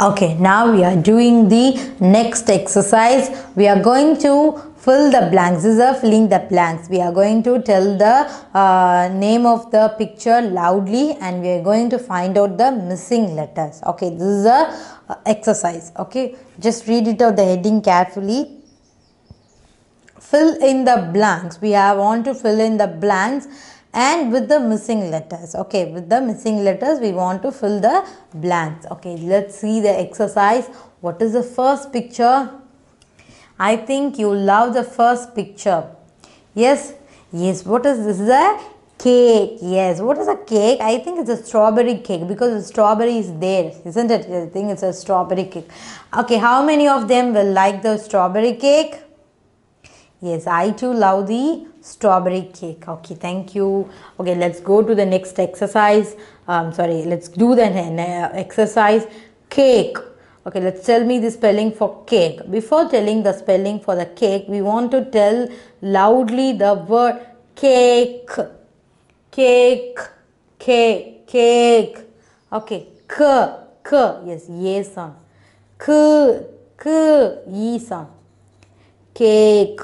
okay now we are doing the next exercise we are going to fill the blanks this is a filling the blanks we are going to tell the uh, name of the picture loudly and we are going to find out the missing letters okay this is a uh, exercise okay just read it out the heading carefully fill in the blanks we have want to fill in the blanks and with the missing letters. Okay, with the missing letters we want to fill the blanks. Okay, let's see the exercise. What is the first picture? I think you love the first picture. Yes, yes. What is this? Is a cake. Yes. What is a cake? I think it's a strawberry cake because the strawberry is there, isn't it? I think it's a strawberry cake. Okay, how many of them will like the strawberry cake? Yes, I too love the strawberry cake. Okay, thank you. Okay, let's go to the next exercise. Um, sorry, let's do the exercise cake. Okay, let's tell me the spelling for cake. Before telling the spelling for the cake, we want to tell loudly the word cake. Cake, cake, cake. Okay, k, k. Yes, Yes, son. K. K. Yes, son. Cake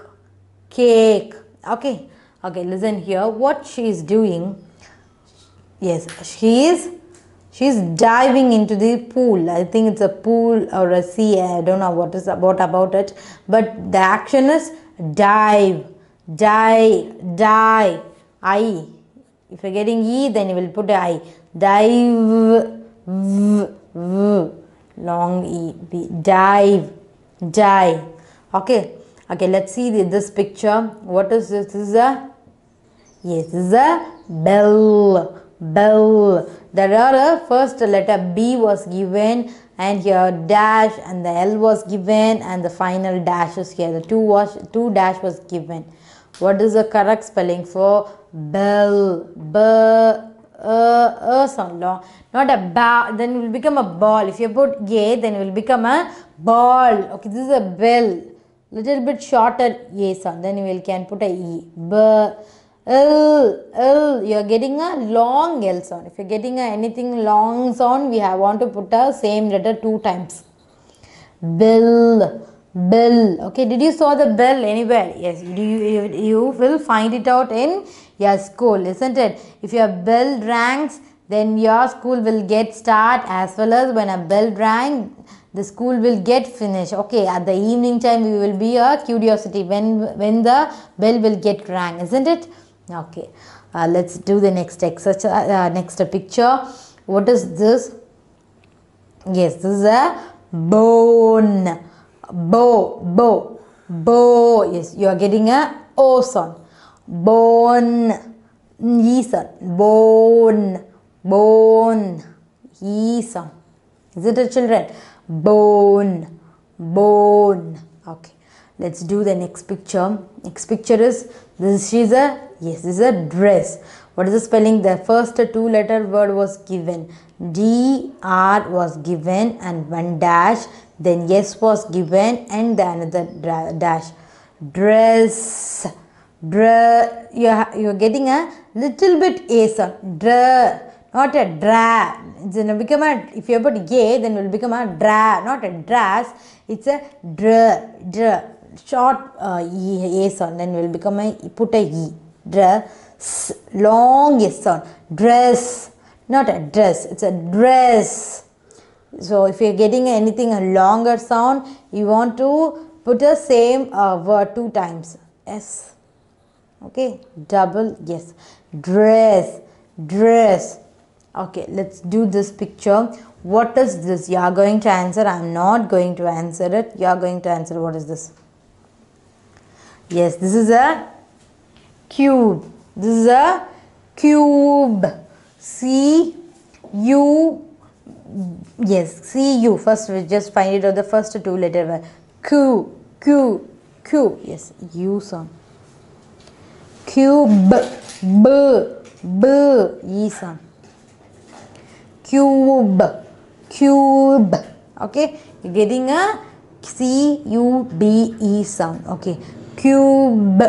cake okay okay listen here what she is doing yes she is she is diving into the pool i think it's a pool or a sea i don't know what is about about it but the action is dive dive dive i if you're getting e then you will put i dive v, v, long e. dive dive okay okay let's see the, this picture what is this this is a yes this is a bell bell there are a first letter b was given and here dash and the l was given and the final dash is here the two was two dash was given what is the correct spelling for bell b uh, uh sound not a ba then it will become a ball if you put a then it will become a ball okay this is a bell little bit shorter a sound then you can put a e b l l you're getting a long l sound if you're getting a anything long sound we have want to put a same letter two times bill bell okay did you saw the bell anywhere yes you, you, you will find it out in your school isn't it if your bell rings then your school will get start as well as when a bell rang the school will get finished okay at the evening time we will be a curiosity when when the bell will get rang isn't it okay uh, let's do the next exercise uh, uh, next picture what is this yes this is a bone bow bow bow yes you are getting a o sound bone e sound bone bone e sound is it a children bone bone okay let's do the next picture next picture is this is a yes this is a dress what is the spelling the first two letter word was given d r was given and one dash then yes was given and the another dash dress dr you are, you are getting a little bit a dr not a dra. It's become a, if you put a, then it will become a dra, not a dress. It's a dr, dr, short uh, e, a sound, then will become a, put a e, dress, long s sound, dress, not a dress, it's a dress. So if you're getting anything a longer sound, you want to put the same uh, word two times, s, okay, double, yes, dress, dress okay let's do this picture what is this you are going to answer i am not going to answer it you are going to answer what is this yes this is a cube this is a cube c u yes c u first we just find it on the first two letter q q q yes u sound cube b b e sound cube cube okay You're getting a c u b e sound okay cube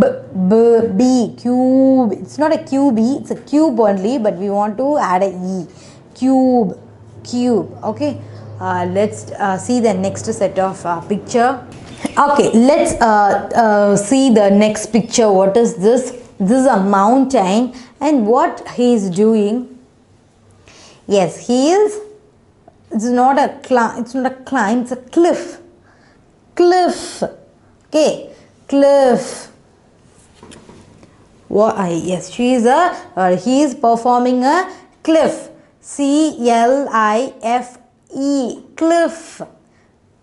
b b b cube it's not a cube it's a cube only but we want to add a e cube cube okay uh, let's uh, see the next set of uh, picture okay let's uh, uh, see the next picture what is this this is a mountain and what he is doing Yes, he is. It's not a climb. It's not a climb. It's a cliff. Cliff. Okay, cliff. What? I yes, she is a or uh, he is performing a cliff. C L I F E cliff.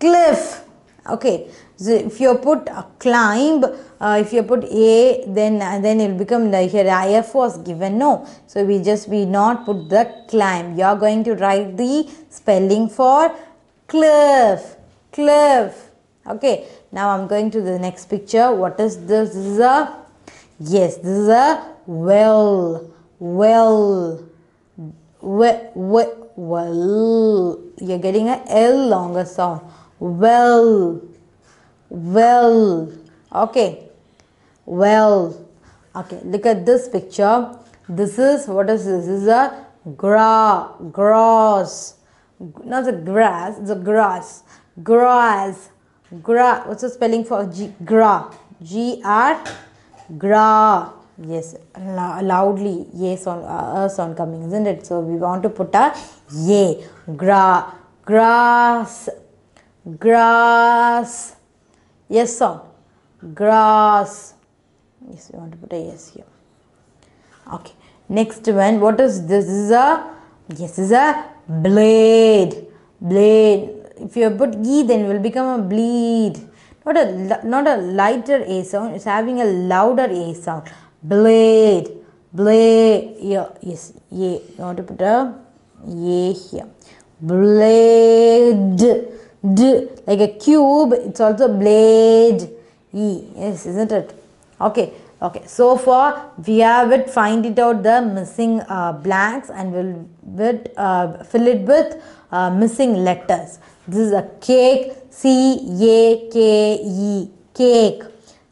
Cliff okay so if you put a climb uh, if you put a then uh, then it will become the here if was given no so we just we not put the climb you are going to write the spelling for cliff cliff okay now i'm going to the next picture what is this this is a yes this is a well well well well you're getting a l longer sound well well okay well okay look at this picture this is what is this, this is a gra grass not the grass the grass grass gra what's the spelling for g gra g r gra yes loudly yes on uh, sound coming isn't it so we want to put a yeah gra grass grass yes sir. grass yes you want to put a yes here okay next one what is this, this is a yes is a blade blade if you put e then it will become a bleed not a not a lighter a sound it's having a louder a sound blade blade yeah yes yeah you want to put a yeah here blade D like a cube, it's also blade. E. Yes, isn't it? Okay. Okay. So far we have it find it out the missing uh, blanks and we'll with, uh, fill it with uh, missing letters. This is a cake. C A K E. Cake.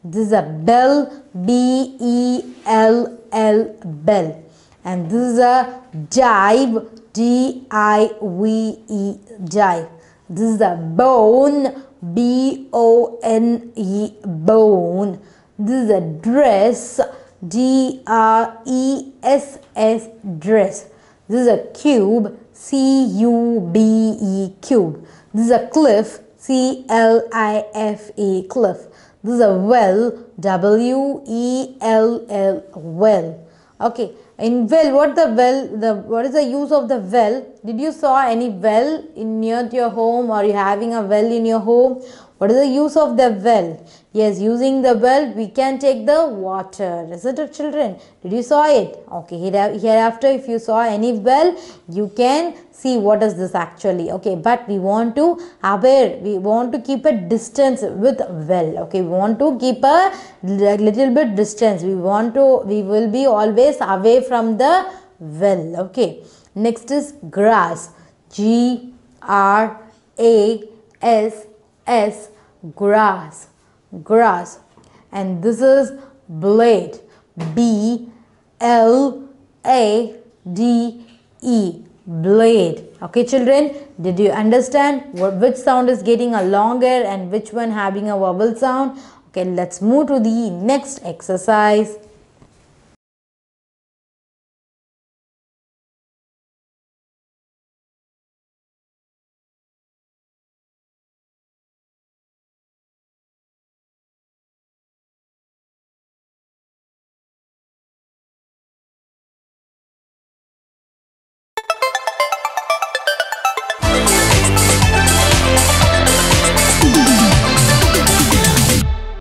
This is a bell. B E L L bell. And this is a dive. D i v e D I V E dive this is a bone, B-O-N-E, bone. This is a dress, D-R-E-S-S, dress. This is a cube, C-U-B-E, cube. This is a cliff, c l i f a cliff. This is a well, W-E-L-L, well okay in well what the well the what is the use of the well did you saw any well in near to your home or you having a well in your home what is the use of the well Yes, using the bell, we can take the water. Isn't it, children? Did you saw it? Okay, hereafter, if you saw any bell, you can see what is this actually. Okay, but we want to aware, we want to keep a distance with well. Okay, we want to keep a little bit distance. We want to, we will be always away from the well. Okay, next is grass. G R A S S grass grass and this is blade B L A D E blade okay children did you understand what which sound is getting a long air and which one having a vowel sound okay let's move to the next exercise